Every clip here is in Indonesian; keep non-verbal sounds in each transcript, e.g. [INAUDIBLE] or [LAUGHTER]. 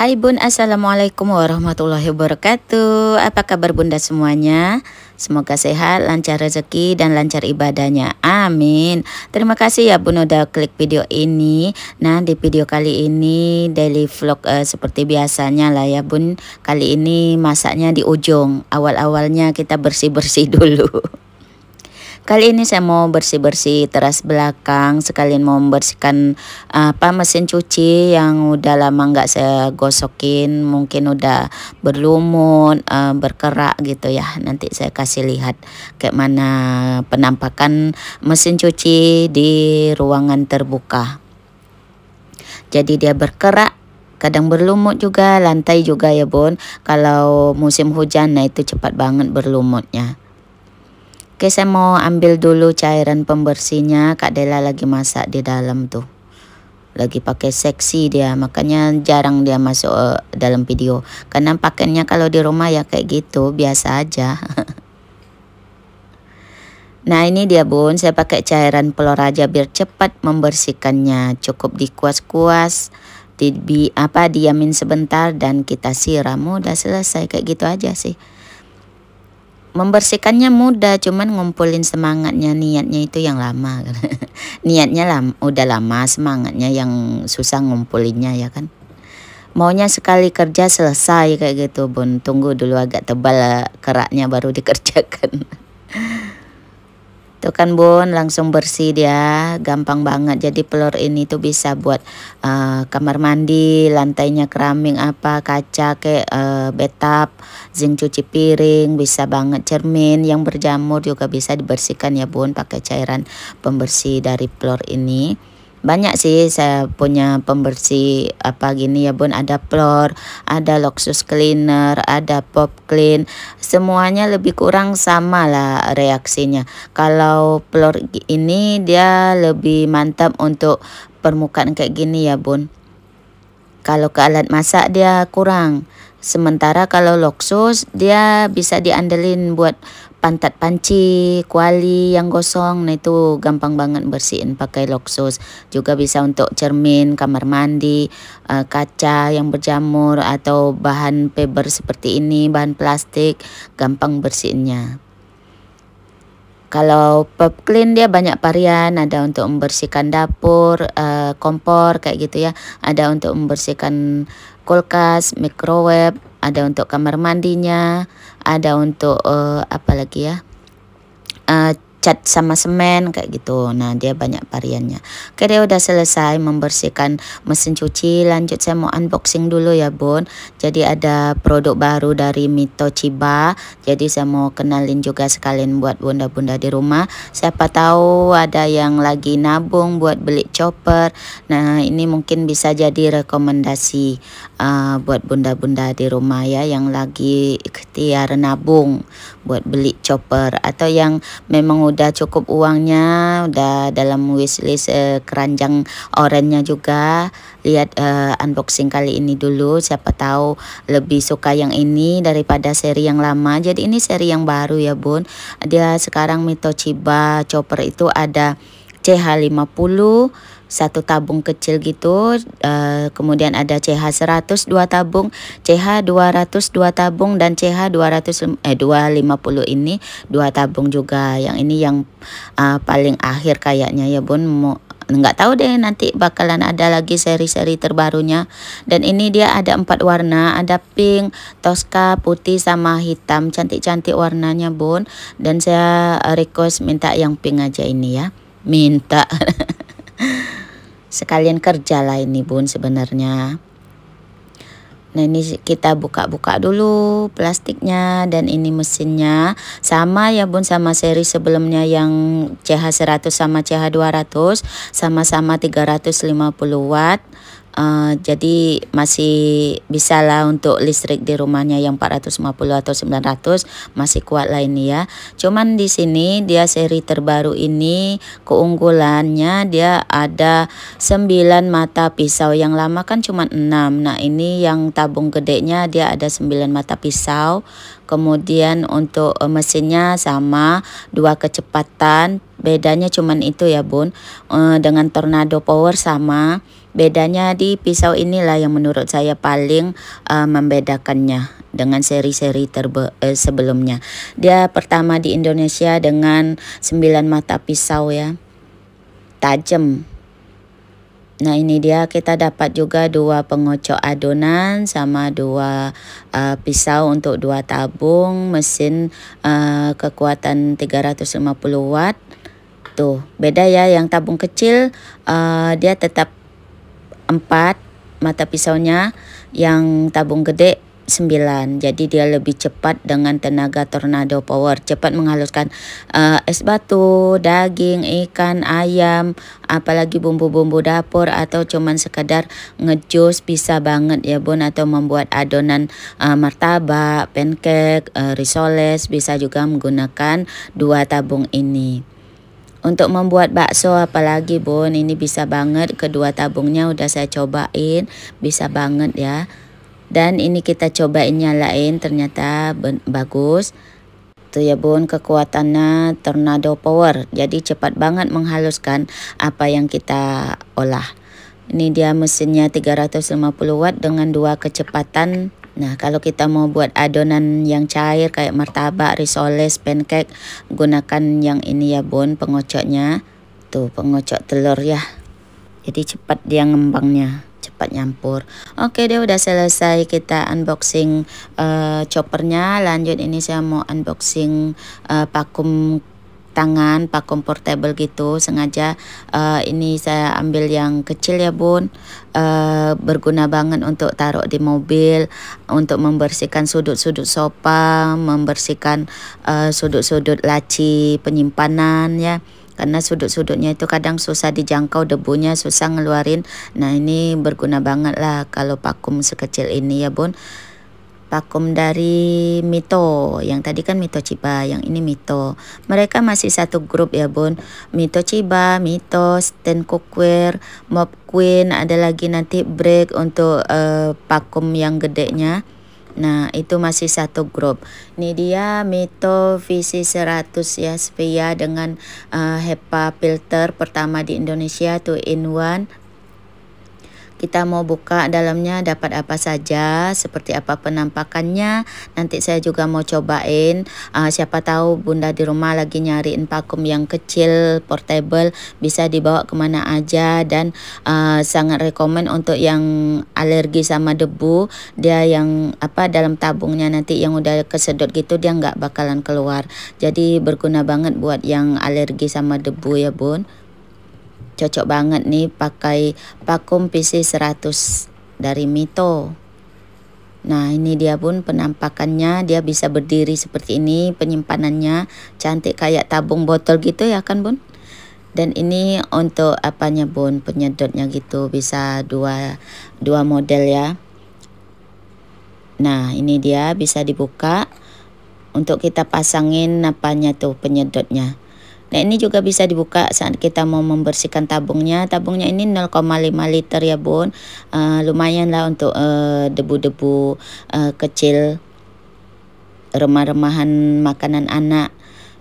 Hai Bun, Assalamualaikum warahmatullahi wabarakatuh Apa kabar Bunda semuanya? Semoga sehat, lancar rezeki, dan lancar ibadahnya Amin Terima kasih ya Bun udah klik video ini Nah di video kali ini daily vlog eh, seperti biasanya lah ya Bun Kali ini masaknya di ujung Awal-awalnya kita bersih-bersih [LAUGHS] dulu Kali ini saya mau bersih-bersih teras belakang sekalian mau membersihkan apa mesin cuci yang udah lama nggak saya gosokin, mungkin udah berlumut, uh, eh, berkerak gitu ya. Nanti saya kasih lihat kayak mana penampakan mesin cuci di ruangan terbuka. Jadi dia berkerak kadang berlumut juga lantai juga ya bun kalau musim hujan nah itu cepat banget berlumutnya Oke, saya mau ambil dulu cairan pembersihnya. Kak Dela lagi masak di dalam tuh. Lagi pakai seksi dia, makanya jarang dia masuk uh, dalam video. Karena pakainya kalau di rumah ya kayak gitu, biasa aja. [LAUGHS] nah, ini dia Bun, saya pakai cairan pelor aja biar cepat membersihkannya. Cukup dikuas-kuas, di, di apa diamin sebentar dan kita siram. Udah selesai kayak gitu aja sih membersihkannya mudah cuman ngumpulin semangatnya niatnya itu yang lama [LAUGHS] niatnya lam, udah lama semangatnya yang susah ngumpulinnya ya kan maunya sekali kerja selesai kayak gitu bun tunggu dulu agak tebal eh, keraknya baru dikerjakan [LAUGHS] Tuh gitu kan bun langsung bersih dia gampang banget jadi pelor ini tuh bisa buat uh, kamar mandi lantainya keramik apa kaca kayak uh, betap zinc cuci piring bisa banget cermin yang berjamur juga bisa dibersihkan ya bun pakai cairan pembersih dari pelor ini banyak sih saya punya pembersih apa gini ya bun ada floor ada Luxus cleaner ada pop clean semuanya lebih kurang sama lah reaksinya kalau floor ini dia lebih mantap untuk permukaan kayak gini ya bun kalau ke alat masak dia kurang Sementara kalau Loksus dia bisa diandelin buat pantat panci, kuali yang gosong. Nah itu gampang banget bersihin pakai Loksus. Juga bisa untuk cermin, kamar mandi, eh, kaca yang berjamur atau bahan paper seperti ini, bahan plastik, gampang bersihinnya. Kalau pop clean dia banyak varian, ada untuk membersihkan dapur, eh, kompor kayak gitu ya, ada untuk membersihkan kulkas, microwave, ada untuk kamar mandinya, ada untuk uh, apa lagi ya? Uh, cat sama semen kayak gitu. Nah, dia banyak variannya. Oke, dia udah selesai membersihkan mesin cuci. Lanjut saya mau unboxing dulu ya, Bun. Jadi ada produk baru dari Mito Chiba. Jadi saya mau kenalin juga sekalian buat bunda-bunda di rumah. Siapa tahu ada yang lagi nabung buat beli chopper. Nah, ini mungkin bisa jadi rekomendasi uh, buat bunda-bunda di rumah ya yang lagi ikhtiar nabung buat beli chopper atau yang memang udah cukup uangnya udah dalam wishlist uh, keranjang orangnya juga lihat uh, unboxing kali ini dulu siapa tahu lebih suka yang ini daripada seri yang lama jadi ini seri yang baru ya bun dia sekarang Mitochiba chopper itu ada CH50 satu tabung kecil gitu uh, kemudian ada CH seratus dua tabung CH ratus dua tabung dan CH 200 eh 250 ini dua tabung juga yang ini yang uh, paling akhir kayaknya ya Bun mau nggak tahu deh nanti bakalan ada lagi seri-seri terbarunya dan ini dia ada empat warna ada pink toska putih sama hitam cantik-cantik warnanya bun dan saya request minta yang pink aja ini ya minta [LAUGHS] sekalian kerja lah ini bun sebenarnya Nah ini kita buka-buka dulu plastiknya dan ini mesinnya sama ya bun sama seri sebelumnya yang CH100 sama CH200 sama-sama 350 watt Uh, jadi masih bisa lah untuk listrik di rumahnya yang 450 atau 900 masih kuat lah ini ya. Cuman di sini dia seri terbaru ini keunggulannya dia ada 9 mata pisau. Yang lama kan cuma 6. Nah, ini yang tabung gedenya dia ada 9 mata pisau. Kemudian untuk eh, mesinnya sama dua kecepatan, bedanya cuman itu ya, Bun. Eh, dengan Tornado Power sama Bedanya di pisau inilah yang menurut saya paling uh, membedakannya dengan seri-seri terbe eh, sebelumnya. Dia pertama di Indonesia dengan 9 mata pisau ya. Tajam. Nah, ini dia kita dapat juga dua pengocok adonan sama dua uh, pisau untuk dua tabung mesin uh, kekuatan 350 watt. Tuh, beda ya yang tabung kecil uh, dia tetap 4 mata pisaunya yang tabung gede 9 jadi dia lebih cepat dengan tenaga tornado power cepat menghaluskan uh, es batu daging ikan ayam apalagi bumbu-bumbu dapur atau cuman sekedar ngejus bisa banget ya bun atau membuat adonan uh, martabak pancake uh, risoles bisa juga menggunakan dua tabung ini untuk membuat bakso apalagi bun ini bisa banget kedua tabungnya udah saya cobain bisa banget ya. Dan ini kita cobain nyalain ternyata bagus. Tuh ya bun kekuatannya tornado power jadi cepat banget menghaluskan apa yang kita olah. Ini dia mesinnya 350 watt dengan dua kecepatan Nah, kalau kita mau buat adonan yang cair kayak martabak, risoles, pancake, gunakan yang ini ya Bun, pengocoknya. Tuh, pengocok telur ya. Jadi cepat dia ngembangnya, cepat nyampur. Oke dia udah selesai kita unboxing uh, choppernya. Lanjut ini saya mau unboxing uh, eh, pakum tangan pak comfortable gitu sengaja uh, ini saya ambil yang kecil ya bun uh, berguna banget untuk taruh di mobil untuk membersihkan sudut-sudut sofa membersihkan eh, sudut-sudut uh, laci penyimpanan ya karena sudut-sudutnya itu kadang susah dijangkau debunya susah ngeluarin nah ini berguna banget lah kalau pakum sekecil ini ya bun Pakum dari Mito, yang tadi kan Mito Ciba, yang ini Mito. Mereka masih satu grup ya bun. Mito Ciba, Mito, Stan Cookware, Mob Queen, ada lagi nanti break untuk uh, Pakum yang gedenya. Nah, itu masih satu grup. Ini dia Mito Visi 100 ya, Spia dengan uh, HEPA filter pertama di Indonesia tuh in one kita mau buka dalamnya dapat apa saja, seperti apa penampakannya. Nanti saya juga mau cobain. Uh, siapa tahu bunda di rumah lagi nyariin pakum yang kecil, portable, bisa dibawa kemana aja dan uh, sangat rekomen untuk yang alergi sama debu. Dia yang apa dalam tabungnya nanti yang udah kesedot gitu dia nggak bakalan keluar. Jadi berguna banget buat yang alergi sama debu ya bun cocok banget nih pakai vakum PC100 dari Mito. Nah ini dia pun penampakannya dia bisa berdiri seperti ini penyimpanannya cantik kayak tabung botol gitu ya kan bun dan ini untuk apanya bun penyedotnya gitu bisa dua, dua model ya Nah ini dia bisa dibuka untuk kita pasangin apanya tuh penyedotnya Nah ini juga bisa dibuka saat kita mau membersihkan tabungnya. Tabungnya ini 0,5 liter ya bun. Uh, lumayan lah untuk eh, debu-debu uh, uh, kecil remah-remahan makanan anak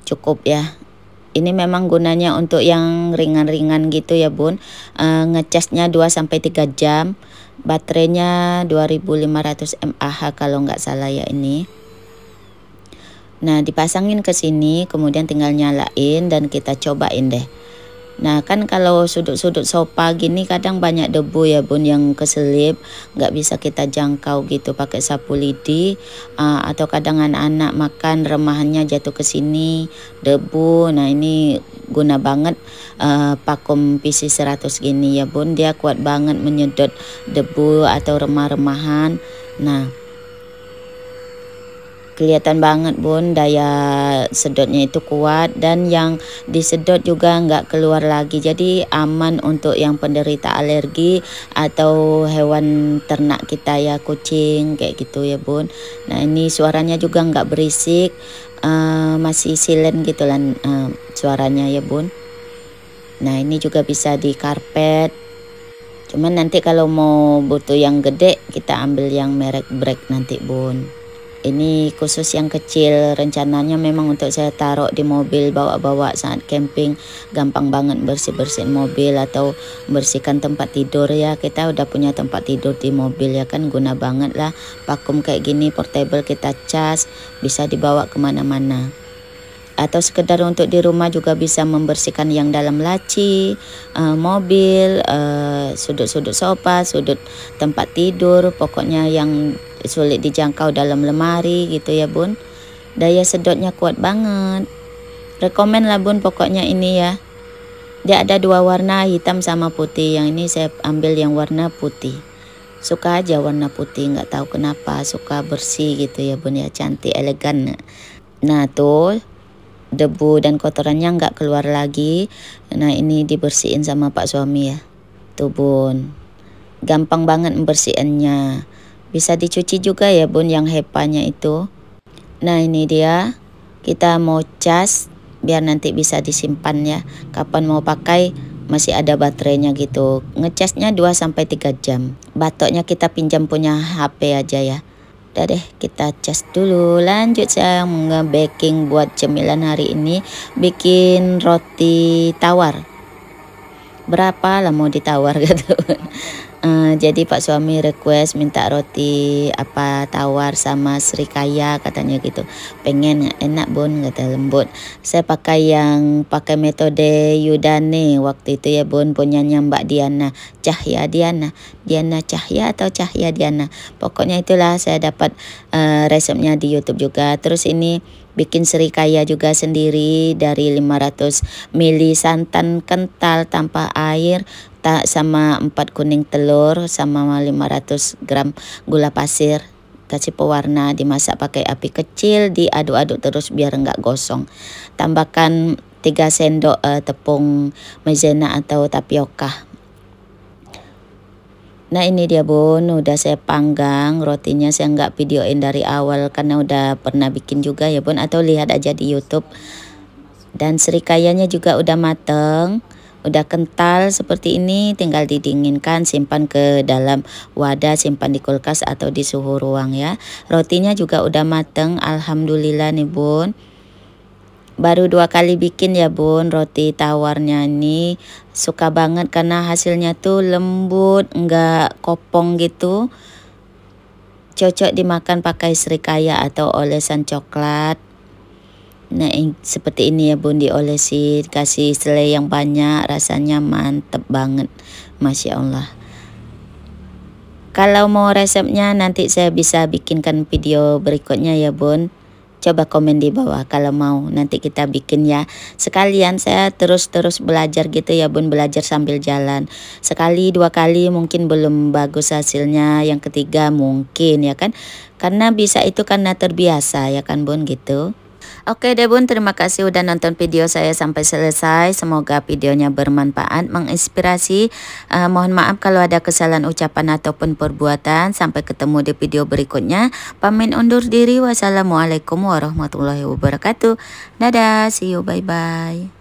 cukup ya ini memang gunanya untuk yang ringan-ringan gitu ya bun Uh, ngecasnya 2-3 jam baterainya 2500 mAh kalau nggak salah ya ini Nah dipasangin ke sini kemudian tinggal nyalain dan kita cobain deh. Nah kan kalau sudut-sudut sofa gini kadang banyak debu ya bun yang keselip nggak bisa kita jangkau gitu pakai sapu lidi uh, atau kadang anak-anak makan remahannya jatuh ke sini debu nah ini guna banget uh, eh, pakum PC 100 gini ya bun dia kuat banget menyedot debu atau remah-remahan nah kelihatan banget bun daya sedotnya itu kuat dan yang disedot juga nggak keluar lagi jadi aman untuk yang penderita alergi atau hewan ternak kita ya kucing kayak gitu ya bun nah ini suaranya juga nggak berisik uh, masih silent gitu lan uh, suaranya ya bun nah ini juga bisa di karpet cuman nanti kalau mau butuh yang gede kita ambil yang merek break nanti bun ini khusus yang kecil, rencananya memang untuk saya taruh di mobil bawa-bawa saat camping. Gampang banget bersih-bersihin mobil atau bersihkan tempat tidur ya. Kita udah punya tempat tidur di mobil ya kan guna banget lah. Vakum kayak gini portable kita cas, bisa dibawa kemana-mana atau sekedar untuk di rumah juga bisa membersihkan yang dalam laci, uh, mobil, eh, sudut-sudut uh, sudut -sudut sofa, sudut tempat tidur, pokoknya yang sulit dijangkau dalam lemari gitu ya bun daya sedotnya kuat banget rekomen lah bun pokoknya ini ya dia ada dua warna hitam sama putih yang ini saya ambil yang warna putih suka aja warna putih nggak tahu kenapa suka bersih gitu ya bun ya cantik elegan nah tuh debu dan kotorannya nggak keluar lagi. Nah ini dibersihin sama pak suami ya, tuh bun. Gampang banget membersihannya bisa dicuci juga ya bun yang hepanya itu. Nah ini dia. Kita mau cas biar nanti bisa disimpan ya. Kapan mau pakai masih ada baterainya gitu. Ngecasnya 2 sampai 3 jam. Batoknya kita pinjam punya HP aja ya. Udah deh kita cas dulu Lanjut saya nge-baking buat cemilan hari ini Bikin roti tawar Berapa lah mau ditawar [LAUGHS] gitu Uh, jadi pak suami request minta roti apa tawar sama serikaya katanya gitu pengen ya, enak bun kata lembut saya pakai yang pakai metode Yudane waktu itu ya bun punyanya Mbak Diana Cahya Diana Diana Cahya atau Cahya Diana pokoknya itulah saya dapat uh, resepnya di YouTube juga terus ini bikin serikaya juga sendiri dari 500 ml santan kental tanpa air tak sama 4 kuning telur sama 500 gram gula pasir kasih pewarna dimasak pakai api kecil diaduk-aduk terus biar enggak gosong tambahkan 3 sendok uh, tepung maizena atau tapioka Nah ini dia bun, udah saya panggang rotinya saya nggak videoin dari awal karena udah pernah bikin juga ya bun atau lihat aja di YouTube. Dan serikayanya juga udah mateng, udah kental seperti ini, tinggal didinginkan, simpan ke dalam wadah, simpan di kulkas atau di suhu ruang ya. Rotinya juga udah mateng, alhamdulillah nih bun baru dua kali bikin ya bun roti tawarnya ini suka banget karena hasilnya tuh lembut nggak kopong gitu cocok dimakan pakai serikaya atau olesan coklat nah seperti ini ya bun diolesi kasih selai yang banyak rasanya mantep banget Masya Allah kalau mau resepnya nanti saya bisa bikinkan video berikutnya ya bun Coba komen di bawah kalau mau nanti kita bikin ya. Sekalian saya terus-terus belajar gitu ya Bun, belajar sambil jalan. Sekali dua kali mungkin belum bagus hasilnya, yang ketiga mungkin ya kan. Karena bisa itu karena terbiasa ya kan Bun gitu. Oke deh bun, terima kasih udah nonton video saya sampai selesai. Semoga videonya bermanfaat, menginspirasi. Uh, mohon maaf kalau ada kesalahan ucapan ataupun perbuatan. Sampai ketemu di video berikutnya. pamin undur diri. Wassalamualaikum warahmatullahi wabarakatuh. Dadah, see you, bye-bye.